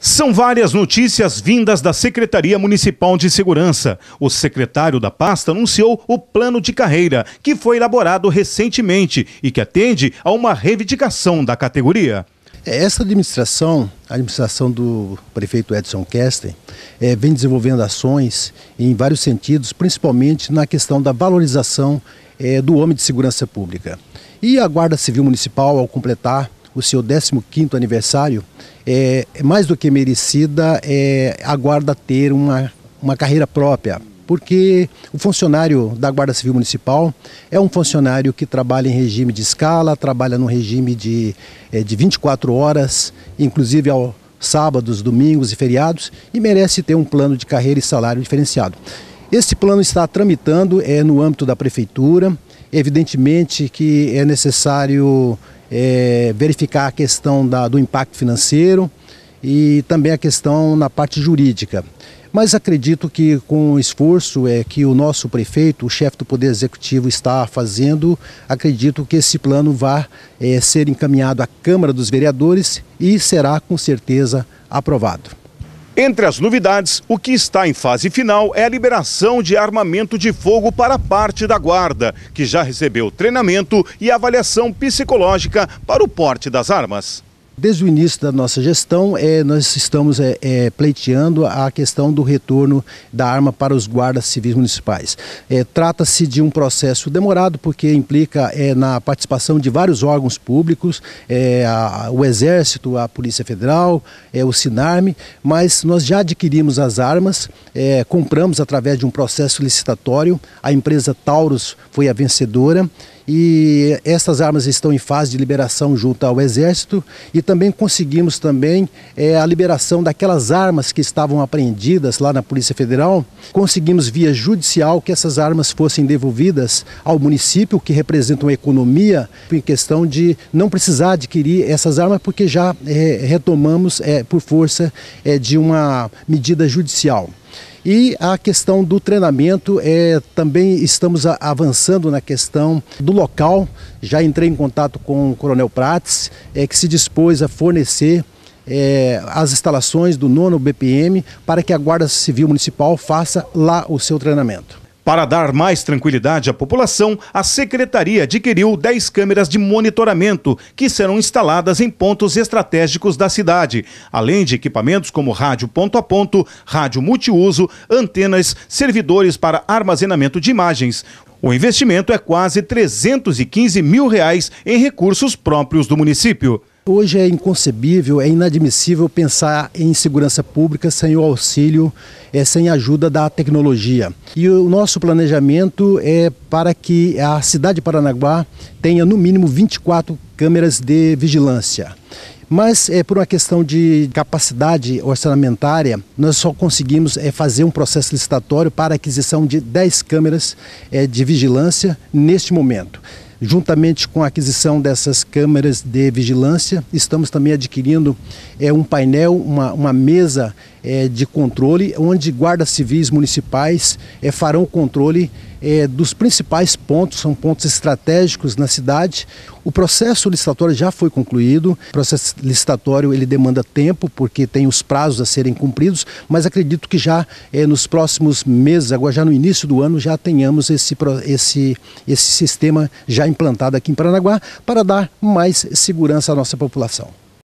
São várias notícias vindas da Secretaria Municipal de Segurança. O secretário da pasta anunciou o plano de carreira, que foi elaborado recentemente e que atende a uma reivindicação da categoria. É, essa administração, a administração do prefeito Edson Kesten, é, vem desenvolvendo ações em vários sentidos, principalmente na questão da valorização é, do homem de segurança pública. E a Guarda Civil Municipal, ao completar o seu 15º aniversário, é, é, mais do que merecida, é, aguarda ter uma, uma carreira própria. Porque o funcionário da Guarda Civil Municipal é um funcionário que trabalha em regime de escala, trabalha no regime de, é, de 24 horas, inclusive ao sábados, domingos e feriados, e merece ter um plano de carreira e salário diferenciado. Esse plano está tramitando é, no âmbito da Prefeitura. Evidentemente que é necessário é, verificar a questão da, do impacto financeiro e também a questão na parte jurídica. Mas acredito que com o esforço é, que o nosso prefeito, o chefe do Poder Executivo, está fazendo, acredito que esse plano vá é, ser encaminhado à Câmara dos Vereadores e será com certeza aprovado. Entre as novidades, o que está em fase final é a liberação de armamento de fogo para parte da Guarda, que já recebeu treinamento e avaliação psicológica para o porte das armas. Desde o início da nossa gestão, é, nós estamos é, é, pleiteando a questão do retorno da arma para os guardas civis municipais. É, trata-se de um processo demorado, porque implica é, na participação de vários órgãos públicos, é, a, o Exército, a Polícia Federal, o Sinarme, mas nós já adquirimos as armas, compramos através de um processo licitatório, a empresa Taurus foi a vencedora e essas armas estão em fase de liberação junto ao Exército e também conseguimos também é, a liberação daquelas armas que estavam apreendidas lá na Polícia Federal. Conseguimos via judicial que essas armas fossem devolvidas ao município, que representa uma economia em questão de não precisar adquirir essas armas porque já é, retomamos é, por força de uma medida judicial. E a questão do treinamento, é, também estamos avançando na questão do local. Já entrei em contato com o Coronel Prates, é, que se dispôs a fornecer é, as instalações do nono BPM para que a Guarda Civil Municipal faça lá o seu treinamento. Para dar mais tranquilidade à população, a secretaria adquiriu 10 câmeras de monitoramento que serão instaladas em pontos estratégicos da cidade, além de equipamentos como rádio ponto a ponto, rádio multiuso, antenas, servidores para armazenamento de imagens. O investimento é quase 315 mil reais em recursos próprios do município. Hoje é inconcebível, é inadmissível pensar em segurança pública sem o auxílio, eh, sem a ajuda da tecnologia. E o nosso planejamento é para que a cidade de Paranaguá tenha no mínimo 24 câmeras de vigilância. Mas é, por uma questão de capacidade orçamentária, nós só conseguimos é, fazer um processo licitatório para aquisição de 10 câmeras é, de vigilância neste momento. Juntamente com a aquisição dessas câmeras de vigilância, estamos também adquirindo é, um painel, uma, uma mesa é, de controle, onde guardas civis municipais é, farão o controle é, dos principais pontos, são pontos estratégicos na cidade. O processo licitatório já foi concluído. O processo licitatório ele demanda tempo porque tem os prazos a serem cumpridos, mas acredito que já é, nos próximos meses, agora já no início do ano, já tenhamos esse, esse, esse sistema já implantado aqui em Paranaguá para dar mais segurança à nossa população.